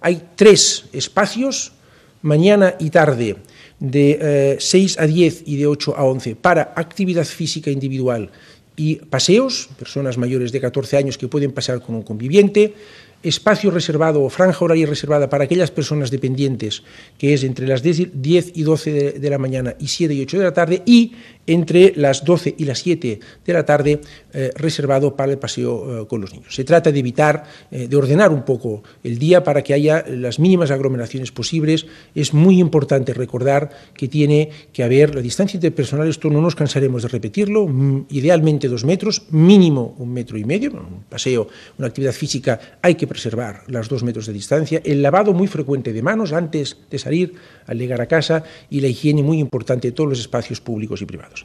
Hay tres espacios, mañana y tarde, de 6 eh, a 10 y de 8 a 11, para actividad física individual y paseos, personas mayores de 14 años que pueden pasar con un conviviente, espacio reservado o franja horaria reservada para aquellas personas dependientes, que es entre las 10 y 12 de, la mañana y 7 y 8 de la tarde, y entre las 12 y las 7 de la tarde eh, reservado para el paseo eh, con los niños. Se trata de evitar, eh, de ordenar un poco el día para que haya las mínimas aglomeraciones posibles. Es muy importante recordar que tiene que haber la distancia interpersonal, esto no nos cansaremos de repetirlo, mm, idealmente dos metros, mínimo un metro y medio, un paseo, una actividad física, hay que preservar las dos metros de distancia, el lavado muy frecuente de manos antes de salir, al llegar a casa y la higiene muy importante de todos los espacios públicos y privados.